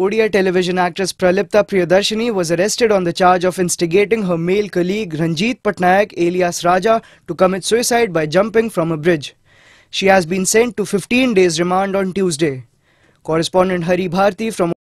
Odia television actress Pralipta Priyadarshini was arrested on the charge of instigating her male colleague Ranjit Patnaik alias Raja to commit suicide by jumping from a bridge. She has been sent to 15 days remand on Tuesday. Correspondent Hari Bharti from